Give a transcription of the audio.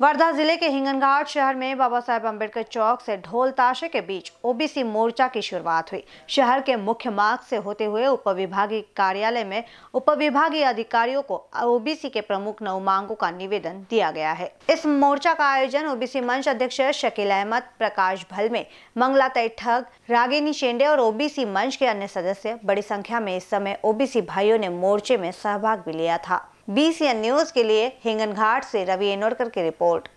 वर्धा जिले के हिंगनघाट शहर में बाबा साहेब अम्बेडकर चौक से ढोल ताशे के बीच ओबीसी मोर्चा की शुरुआत हुई शहर के मुख्य मार्ग से होते हुए उपविभागीय कार्यालय में उपविभागीय अधिकारियों को ओबीसी के प्रमुख नव मांगों का निवेदन दिया गया है इस मोर्चा का आयोजन ओबीसी मंच अध्यक्ष शकील अहमद प्रकाश भल में मंगला तय ठग रागिनी शेंडे और ओबीसी मंच के अन्य सदस्य बड़ी संख्या में इस समय ओबीसी भाइयों ने मोर्चे में सहभाग भी लिया था बीसीएन न्यूज़ के लिए हिंगन घाट से रवि एनोरकर की रिपोर्ट